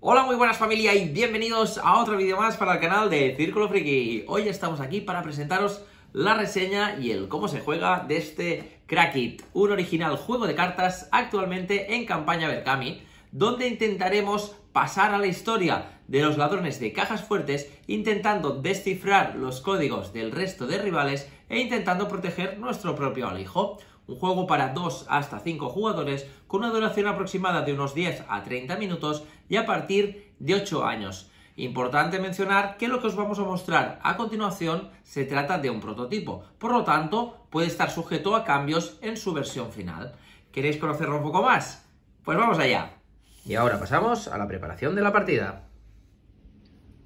Hola muy buenas familia y bienvenidos a otro vídeo más para el canal de Círculo Friki. Hoy estamos aquí para presentaros la reseña y el cómo se juega de este Crackit, un original juego de cartas actualmente en campaña Berkami, donde intentaremos pasar a la historia de los ladrones de cajas fuertes intentando descifrar los códigos del resto de rivales e intentando proteger nuestro propio alijo. Un juego para 2 hasta 5 jugadores con una duración aproximada de unos 10 a 30 minutos y a partir de 8 años. Importante mencionar que lo que os vamos a mostrar a continuación se trata de un prototipo, por lo tanto puede estar sujeto a cambios en su versión final. ¿Queréis conocerlo un poco más? Pues vamos allá. Y ahora pasamos a la preparación de la partida.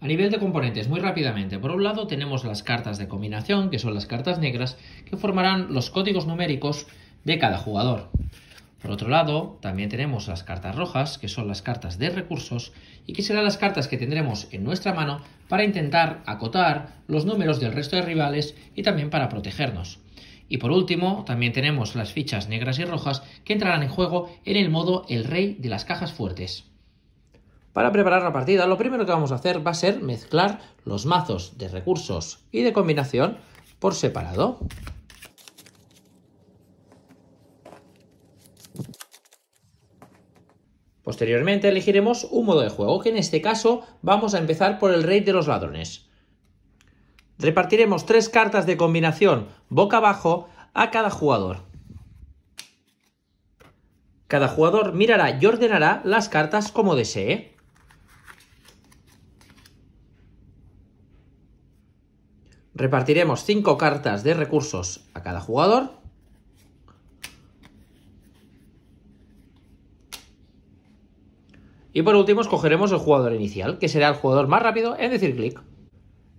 A nivel de componentes, muy rápidamente, por un lado tenemos las cartas de combinación, que son las cartas negras, que formarán los códigos numéricos de cada jugador. Por otro lado, también tenemos las cartas rojas, que son las cartas de recursos, y que serán las cartas que tendremos en nuestra mano para intentar acotar los números del resto de rivales y también para protegernos. Y por último, también tenemos las fichas negras y rojas que entrarán en juego en el modo el rey de las cajas fuertes. Para preparar la partida, lo primero que vamos a hacer va a ser mezclar los mazos de recursos y de combinación por separado. Posteriormente elegiremos un modo de juego, que en este caso vamos a empezar por el rey de los ladrones. Repartiremos tres cartas de combinación boca abajo a cada jugador. Cada jugador mirará y ordenará las cartas como desee. Repartiremos 5 cartas de recursos a cada jugador. Y por último escogeremos el jugador inicial, que será el jugador más rápido en decir clic.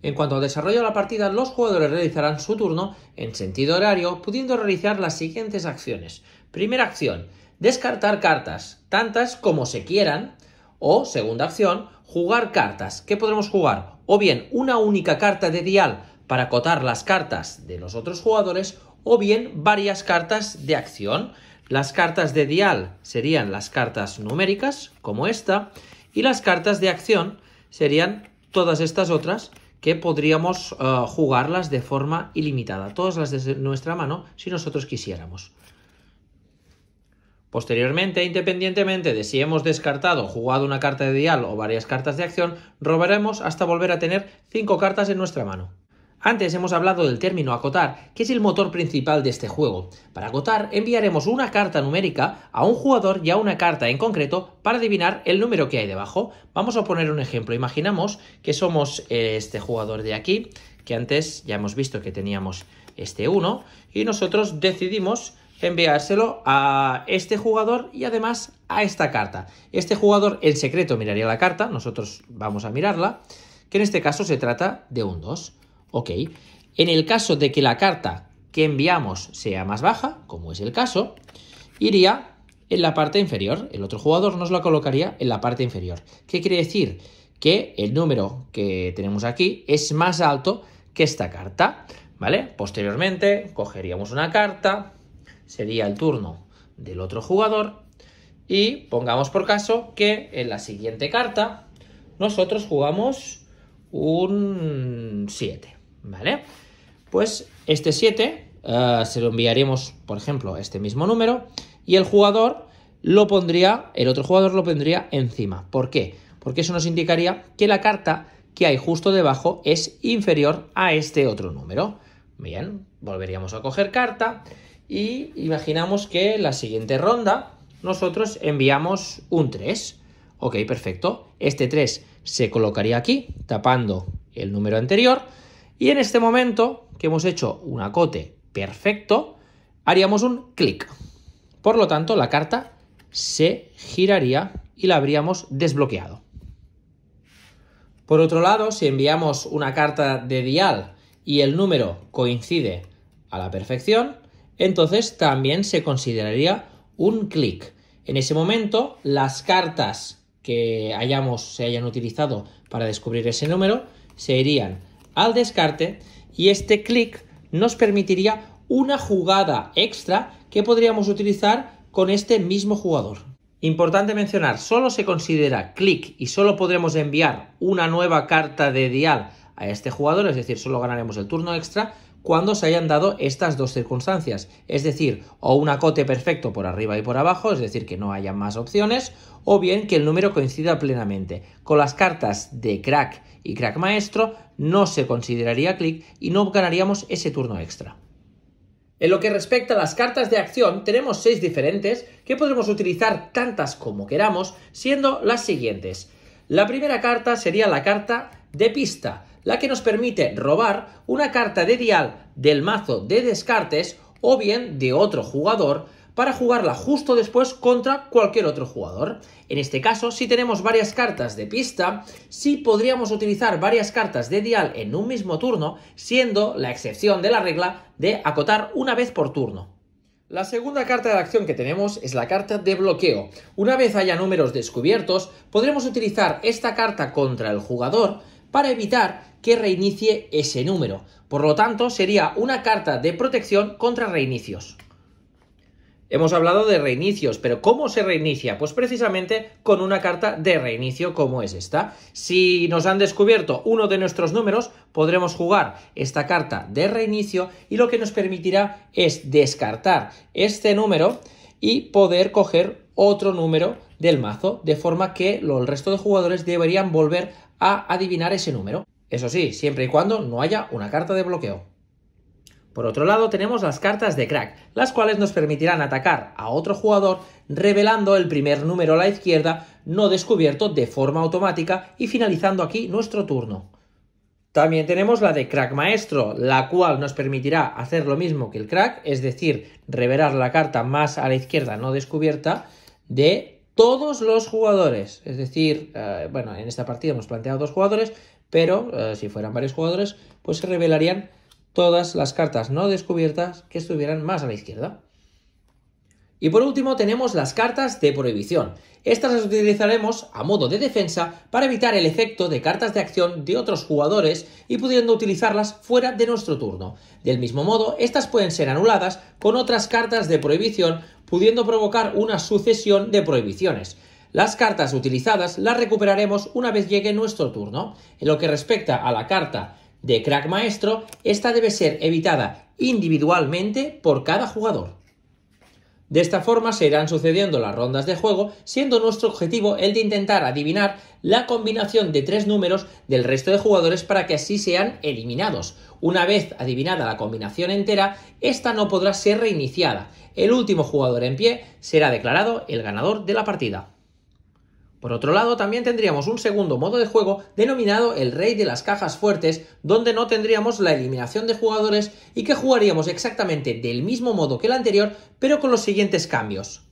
En cuanto al desarrollo de la partida, los jugadores realizarán su turno en sentido horario, pudiendo realizar las siguientes acciones. Primera acción, descartar cartas, tantas como se quieran. O segunda acción, jugar cartas, que podremos jugar o bien una única carta de dial para acotar las cartas de los otros jugadores o bien varias cartas de acción. Las cartas de dial serían las cartas numéricas, como esta, y las cartas de acción serían todas estas otras que podríamos eh, jugarlas de forma ilimitada, todas las de nuestra mano, si nosotros quisiéramos. Posteriormente, independientemente de si hemos descartado, jugado una carta de dial o varias cartas de acción, robaremos hasta volver a tener cinco cartas en nuestra mano. Antes hemos hablado del término acotar, que es el motor principal de este juego. Para acotar enviaremos una carta numérica a un jugador y a una carta en concreto para adivinar el número que hay debajo. Vamos a poner un ejemplo. Imaginamos que somos eh, este jugador de aquí, que antes ya hemos visto que teníamos este 1, y nosotros decidimos enviárselo a este jugador y además a esta carta. Este jugador en secreto miraría la carta, nosotros vamos a mirarla, que en este caso se trata de un 2. Ok. En el caso de que la carta que enviamos sea más baja, como es el caso, iría en la parte inferior. El otro jugador nos la colocaría en la parte inferior. ¿Qué quiere decir? Que el número que tenemos aquí es más alto que esta carta. ¿Vale? Posteriormente cogeríamos una carta, sería el turno del otro jugador y pongamos por caso que en la siguiente carta nosotros jugamos un 7. ¿vale? Pues este 7 eh, se lo enviaríamos, por ejemplo, a este mismo número y el jugador lo pondría, el otro jugador lo pondría encima. ¿Por qué? Porque eso nos indicaría que la carta que hay justo debajo es inferior a este otro número. Bien, volveríamos a coger carta y imaginamos que en la siguiente ronda nosotros enviamos un 3. Ok, perfecto. Este 3 se colocaría aquí, tapando el número anterior y en este momento que hemos hecho un acote perfecto, haríamos un clic. Por lo tanto, la carta se giraría y la habríamos desbloqueado. Por otro lado, si enviamos una carta de dial y el número coincide a la perfección, entonces también se consideraría un clic. En ese momento, las cartas que hayamos, se hayan utilizado para descubrir ese número se irían al descarte y este clic nos permitiría una jugada extra que podríamos utilizar con este mismo jugador. Importante mencionar, solo se considera clic y solo podremos enviar una nueva carta de dial a este jugador, es decir, solo ganaremos el turno extra cuando se hayan dado estas dos circunstancias, es decir, o un acote perfecto por arriba y por abajo, es decir, que no haya más opciones, o bien que el número coincida plenamente. Con las cartas de crack y crack maestro no se consideraría clic y no ganaríamos ese turno extra. En lo que respecta a las cartas de acción, tenemos seis diferentes que podremos utilizar tantas como queramos, siendo las siguientes. La primera carta sería la carta de pista la que nos permite robar una carta de dial del mazo de descartes o bien de otro jugador para jugarla justo después contra cualquier otro jugador. En este caso, si tenemos varias cartas de pista, sí podríamos utilizar varias cartas de dial en un mismo turno, siendo la excepción de la regla de acotar una vez por turno. La segunda carta de acción que tenemos es la carta de bloqueo. Una vez haya números descubiertos, podremos utilizar esta carta contra el jugador, para evitar que reinicie ese número. Por lo tanto, sería una carta de protección contra reinicios. Hemos hablado de reinicios, pero ¿cómo se reinicia? Pues precisamente con una carta de reinicio como es esta. Si nos han descubierto uno de nuestros números, podremos jugar esta carta de reinicio y lo que nos permitirá es descartar este número y poder coger otro número del mazo, de forma que el resto de jugadores deberían volver a adivinar ese número. Eso sí, siempre y cuando no haya una carta de bloqueo. Por otro lado, tenemos las cartas de crack, las cuales nos permitirán atacar a otro jugador revelando el primer número a la izquierda no descubierto de forma automática y finalizando aquí nuestro turno. También tenemos la de crack maestro, la cual nos permitirá hacer lo mismo que el crack, es decir, revelar la carta más a la izquierda no descubierta de todos los jugadores. Es decir, eh, bueno, en esta partida hemos planteado dos jugadores, pero eh, si fueran varios jugadores, pues se revelarían todas las cartas no descubiertas que estuvieran más a la izquierda. Y por último tenemos las cartas de prohibición. Estas las utilizaremos a modo de defensa para evitar el efecto de cartas de acción de otros jugadores y pudiendo utilizarlas fuera de nuestro turno. Del mismo modo, estas pueden ser anuladas con otras cartas de prohibición, pudiendo provocar una sucesión de prohibiciones. Las cartas utilizadas las recuperaremos una vez llegue nuestro turno. En lo que respecta a la carta de crack maestro, esta debe ser evitada individualmente por cada jugador. De esta forma se irán sucediendo las rondas de juego, siendo nuestro objetivo el de intentar adivinar la combinación de tres números del resto de jugadores para que así sean eliminados. Una vez adivinada la combinación entera, esta no podrá ser reiniciada. El último jugador en pie será declarado el ganador de la partida. Por otro lado, también tendríamos un segundo modo de juego denominado el Rey de las Cajas Fuertes, donde no tendríamos la eliminación de jugadores y que jugaríamos exactamente del mismo modo que el anterior, pero con los siguientes cambios.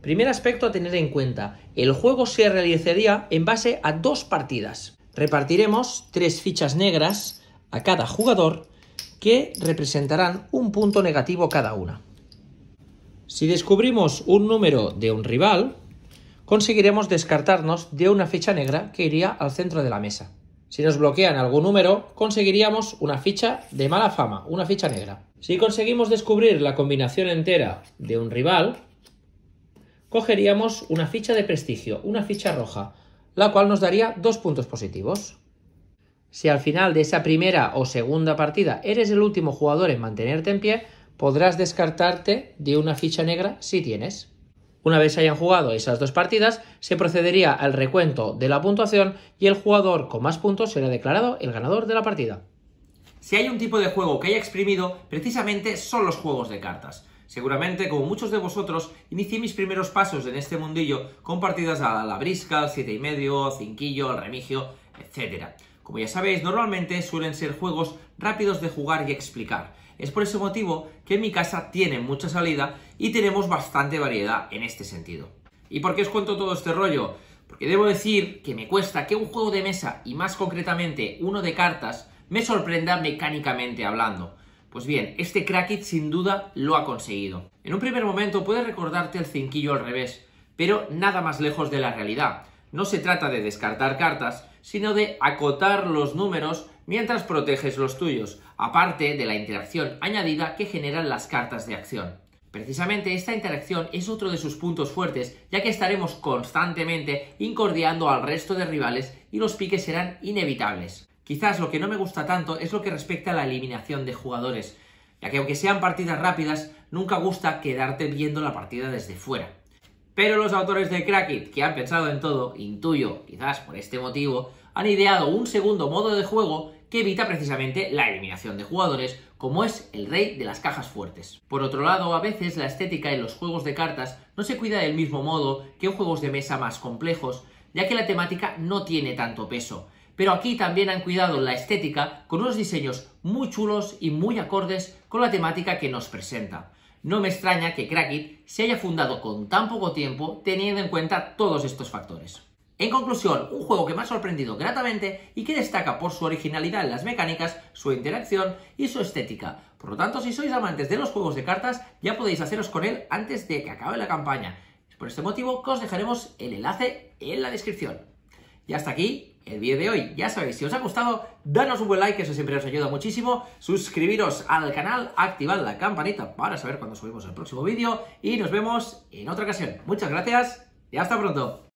Primer aspecto a tener en cuenta, el juego se realizaría en base a dos partidas. Repartiremos tres fichas negras a cada jugador que representarán un punto negativo cada una. Si descubrimos un número de un rival, conseguiremos descartarnos de una ficha negra que iría al centro de la mesa. Si nos bloquean algún número, conseguiríamos una ficha de mala fama, una ficha negra. Si conseguimos descubrir la combinación entera de un rival, cogeríamos una ficha de prestigio, una ficha roja, la cual nos daría dos puntos positivos. Si al final de esa primera o segunda partida eres el último jugador en mantenerte en pie, podrás descartarte de una ficha negra si tienes. Una vez hayan jugado esas dos partidas, se procedería al recuento de la puntuación y el jugador con más puntos será declarado el ganador de la partida. Si hay un tipo de juego que haya exprimido, precisamente son los juegos de cartas. Seguramente, como muchos de vosotros, inicié mis primeros pasos en este mundillo con partidas a la brisca, al siete y medio, cinquillo, al remigio, etc. Como ya sabéis, normalmente suelen ser juegos rápidos de jugar y explicar es por ese motivo que en mi casa tiene mucha salida y tenemos bastante variedad en este sentido. ¿Y por qué os cuento todo este rollo? Porque debo decir que me cuesta que un juego de mesa, y más concretamente uno de cartas, me sorprenda mecánicamente hablando. Pues bien, este Crackit sin duda lo ha conseguido. En un primer momento puede recordarte el cinquillo al revés, pero nada más lejos de la realidad. No se trata de descartar cartas, sino de acotar los números mientras proteges los tuyos, aparte de la interacción añadida que generan las cartas de acción. Precisamente esta interacción es otro de sus puntos fuertes, ya que estaremos constantemente incordiando al resto de rivales y los piques serán inevitables. Quizás lo que no me gusta tanto es lo que respecta a la eliminación de jugadores, ya que aunque sean partidas rápidas, nunca gusta quedarte viendo la partida desde fuera. Pero los autores de Crackit, que han pensado en todo, intuyo, quizás por este motivo, han ideado un segundo modo de juego que evita precisamente la eliminación de jugadores, como es el rey de las cajas fuertes. Por otro lado, a veces la estética en los juegos de cartas no se cuida del mismo modo que en juegos de mesa más complejos, ya que la temática no tiene tanto peso. Pero aquí también han cuidado la estética con unos diseños muy chulos y muy acordes con la temática que nos presenta no me extraña que Crackit se haya fundado con tan poco tiempo teniendo en cuenta todos estos factores. En conclusión, un juego que me ha sorprendido gratamente y que destaca por su originalidad en las mecánicas, su interacción y su estética. Por lo tanto, si sois amantes de los juegos de cartas, ya podéis haceros con él antes de que acabe la campaña. Es por este motivo que os dejaremos el enlace en la descripción. Y hasta aquí el vídeo de hoy. Ya sabéis, si os ha gustado, danos un buen like, eso siempre os ayuda muchísimo. Suscribiros al canal, activad la campanita para saber cuando subimos el próximo vídeo y nos vemos en otra ocasión. Muchas gracias y hasta pronto.